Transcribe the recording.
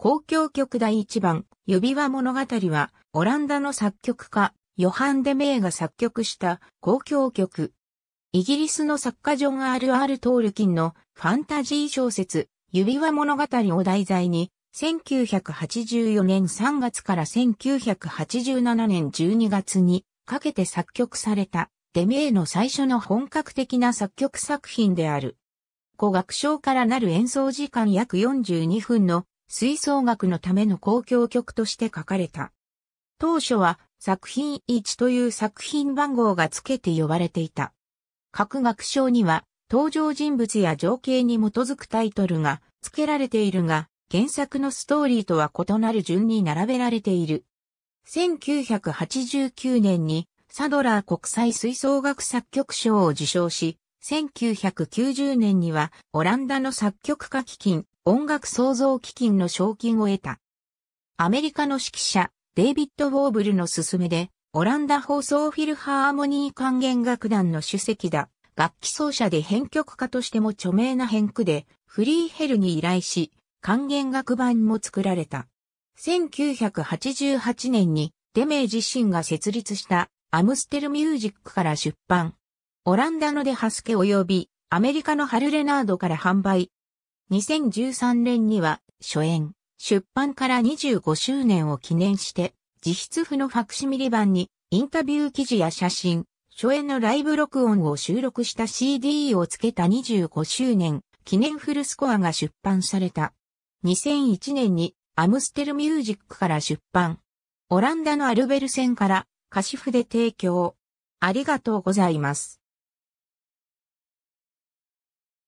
交響曲第1番、指輪物語は、オランダの作曲家、ヨハン・デ・メイが作曲した交響曲。イギリスの作家ジョン・ R.R. トールキンのファンタジー小説、指輪物語を題材に、1984年3月から1987年12月にかけて作曲されたデメイの最初の本格的な作曲作品である。語学章からなる演奏時間約42分の吹奏楽のための公共曲として書かれた。当初は作品1という作品番号が付けて呼ばれていた。各楽章には登場人物や情景に基づくタイトルが付けられているが、原作のストーリーとは異なる順に並べられている。1989年にサドラー国際吹奏楽作曲賞を受賞し、1990年にはオランダの作曲家基金音楽創造基金の賞金を得た。アメリカの指揮者、デイビッド・ウォーブルの勧めで、オランダ放送フィルハーモニー管弦楽団の主席だ。楽器奏者で編曲家としても著名な編句で、フリーヘルに依頼し、管弦楽版も作られた。1988年にデメイ自身が設立したアムステルミュージックから出版。オランダのデハスケ及びアメリカのハルレナードから販売、2013年には初演、出版から25周年を記念して、自筆譜のファクシミリ版にインタビュー記事や写真、初演のライブ録音を収録した CD を付けた25周年記念フルスコアが出版された。2001年にアムステルミュージックから出版。オランダのアルベルセンから歌詞譜で提供。ありがとうございます。